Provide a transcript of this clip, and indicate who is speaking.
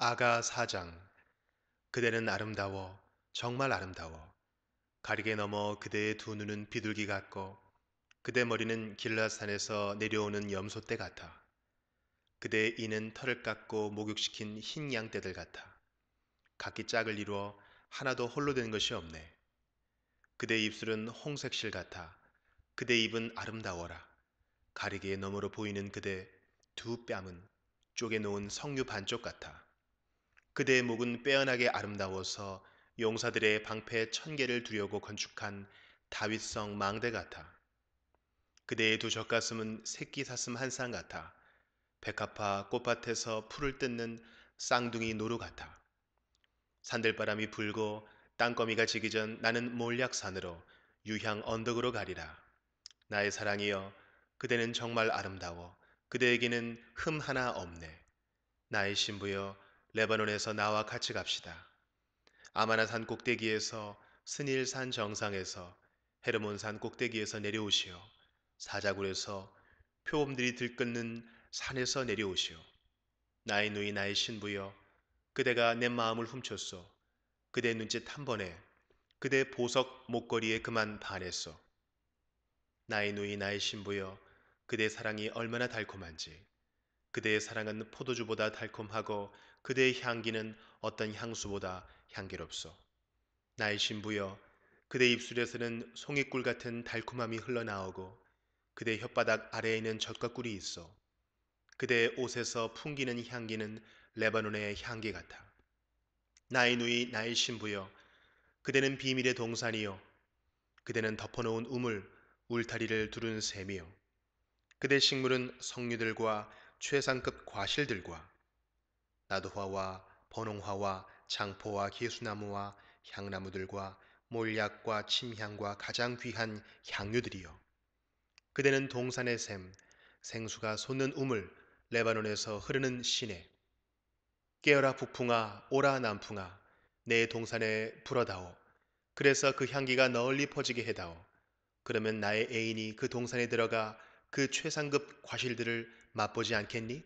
Speaker 1: 아가 사장 그대는 아름다워 정말 아름다워 가리개 넘어 그대의 두 눈은 비둘기 같고 그대 머리는 길라산에서 내려오는 염소떼 같아 그대의 이는 털을 깎고 목욕시킨 흰 양떼들 같아 각기 짝을 이루어 하나도 홀로 된 것이 없네 그대의 입술은 홍색실 같아 그대 입은 아름다워라 가리개 너머로 보이는 그대 두 뺨은 쪼개놓은 석류 반쪽 같아 그대의 목은 빼어나게 아름다워서 용사들의 방패 천 개를 두려고 건축한 다윗성 망대 같아. 그대의 두 젖가슴은 새끼 사슴 한 쌍 같아. 백합화 꽃밭에서 풀을 뜯는 쌍둥이 노루 같아. 산들바람이 불고 땅거미가 지기 전 나는 몰약산으로 유향 언덕으로 가리라. 나의 사랑이여 그대는 정말 아름다워. 그대에게는 흠 하나 없네. 나의 신부여 레바논에서 나와 같이 갑시다. 아마나산 꼭대기에서 스닐산 정상에서 헤르몬산 꼭대기에서 내려오시오. 사자굴에서 표범들이 들끓는 산에서 내려오시오. 나의 누이 나의 신부여 그대가 내 마음을 훔쳤소. 그대 눈짓 한 번에 그대 보석 목걸이에 그만 반했소. 나의 누이 나의 신부여 그대 사랑이 얼마나 달콤한지 그대의 사랑은 포도주보다 달콤하고 그대의 향기는 어떤 향수보다 향기롭소. 나의 신부여, 그대 입술에서는 송이꿀 같은 달콤함이 흘러나오고 그대 혓바닥 아래에 있는 젓과 꿀이 있어. 그대의 옷에서 풍기는 향기는 레바논의 향기 같아. 나의 누이 나의 신부여, 그대는 비밀의 동산이요. 그대는 덮어놓은 우물, 울타리를 두른 셈이요. 그대 식물은 성류들과 최상급 과실들과 나도화와 번홍화와 장포와 개수나무와 향나무들과 몰약과 침향과 가장 귀한 향유들이여 그대는 동산의 샘, 생수가 솟는 우물, 레바논에서 흐르는 시내. 깨어라 북풍아, 오라 남풍아, 내 동산에 불어다오. 그래서 그 향기가 널리 퍼지게 해다오. 그러면 나의 애인이 그 동산에 들어가 그 최상급 과실들을 맛보지 않겠니?